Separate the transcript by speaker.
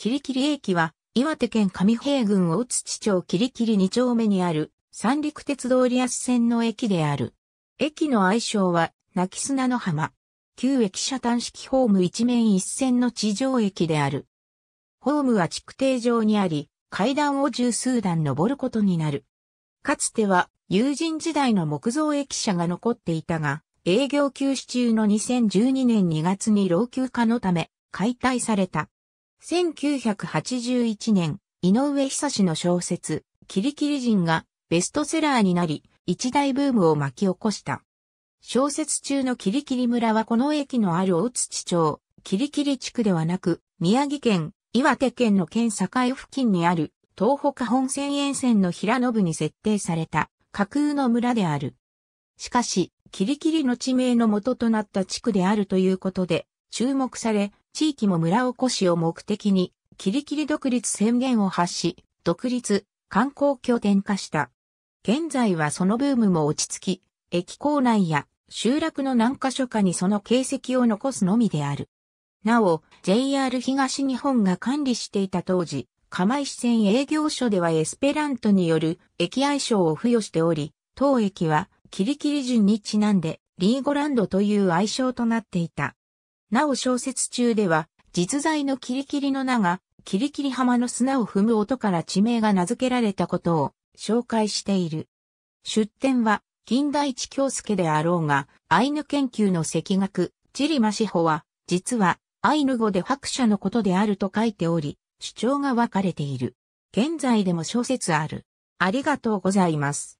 Speaker 1: キリキリ駅
Speaker 2: は、岩手県上平郡大槌町キリキリ2丁目にある、三陸鉄道リアス線の駅である。駅の愛称は、泣き砂の浜。旧駅舎端式ホーム一面一線の地上駅である。ホームは築堤上にあり、階段を十数段登ることになる。かつては、友人時代の木造駅舎が残っていたが、営業休止中の2012年2月に老朽化のため、解体された。1981年、井上久志の小説、キリキリ人がベストセラーになり、一大ブームを巻き起こした。小説中のキリキリ村はこの駅のある大槌町、キリキリ地区ではなく、宮城県、岩手県の県境付近にある、東北本線沿線の平野部に設定された、架空の村である。しかし、キリキリの地名の元となった地区であるということで、注目され、地域も村おこしを目的に、キリキリ独立宣言を発し、独立、観光拠点化した。現在はそのブームも落ち着き、駅構内や集落の何箇所かにその形跡を残すのみである。なお、JR 東日本が管理していた当時、釜石線営業所ではエスペラントによる駅愛称を付与しており、当駅はキリキリ順にちなんでリーゴランドという愛称となっていた。なお小説中では、実在のキリキリの名が、キリキリ浜の砂を踏む音から地名が名付けられたことを紹介している。出典は、近代一京介であろうが、アイヌ研究の赤学、チリマシホは、実は、アイヌ語で白者のことであると書いており、主張が分かれている。現在でも小説ある。ありがとうございます。